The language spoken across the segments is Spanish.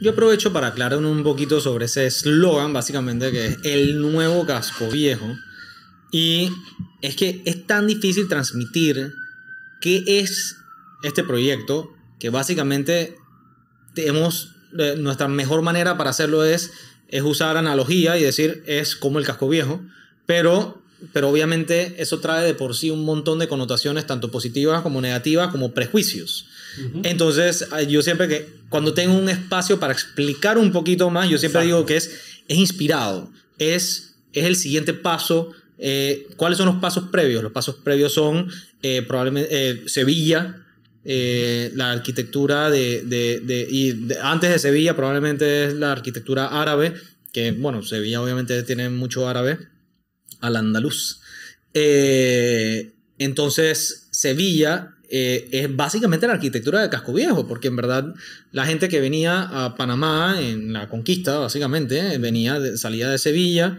Yo aprovecho para aclarar un poquito sobre ese eslogan, básicamente, que es el nuevo casco viejo. Y es que es tan difícil transmitir qué es este proyecto, que básicamente tenemos eh, nuestra mejor manera para hacerlo es, usar analogía y decir es como el casco viejo, pero, pero obviamente eso trae de por sí un montón de connotaciones tanto positivas como negativas como prejuicios. Entonces, yo siempre que, cuando tengo un espacio para explicar un poquito más, yo siempre digo que es, es inspirado, es, es el siguiente paso. Eh, ¿Cuáles son los pasos previos? Los pasos previos son eh, probablemente eh, Sevilla, la arquitectura de, antes de Sevilla probablemente es la arquitectura árabe, que bueno, Sevilla obviamente tiene mucho árabe, al andaluz. entonces, Sevilla eh, es básicamente la arquitectura del casco viejo, porque en verdad la gente que venía a Panamá en la conquista, básicamente, eh, venía salía de Sevilla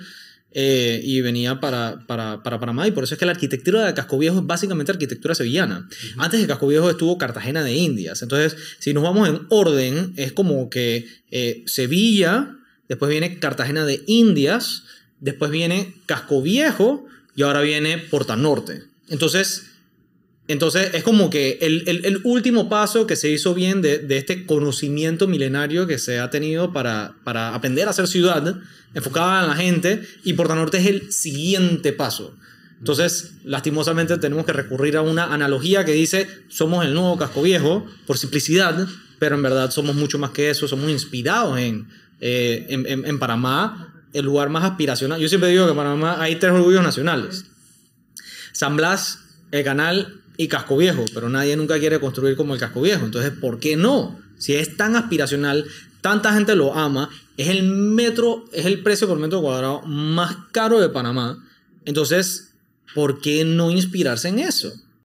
eh, y venía para, para, para, Panamá, y por eso es que la arquitectura del casco viejo es básicamente arquitectura sevillana. Antes de casco viejo estuvo Cartagena de Indias, entonces si nos vamos en orden, es como que Sevilla, después viene Cartagena de Indias, después viene Casco Viejo y ahora viene Porta Norte. Entonces, entonces es como que el, último paso que se hizo bien de, de, este conocimiento milenario que se ha tenido para, aprender a ser ciudad, enfocada en la gente, y Norte es el siguiente paso. Entonces, lastimosamente tenemos que recurrir a una analogía que dice, somos el nuevo casco viejo, por simplicidad, pero en verdad somos mucho más que eso, somos inspirados en, eh, en, en Panamá, el lugar más aspiracional. Yo siempre digo que en Panamá hay tres orgullos nacionales. San Blas, el canal y casco viejo, pero nadie nunca quiere construir como el casco viejo. Entonces, ¿por qué no? Si es tan aspiracional, tanta gente lo ama, es el metro, es el precio por metro cuadrado más caro de Panamá. Entonces, ¿por qué no inspirarse en eso?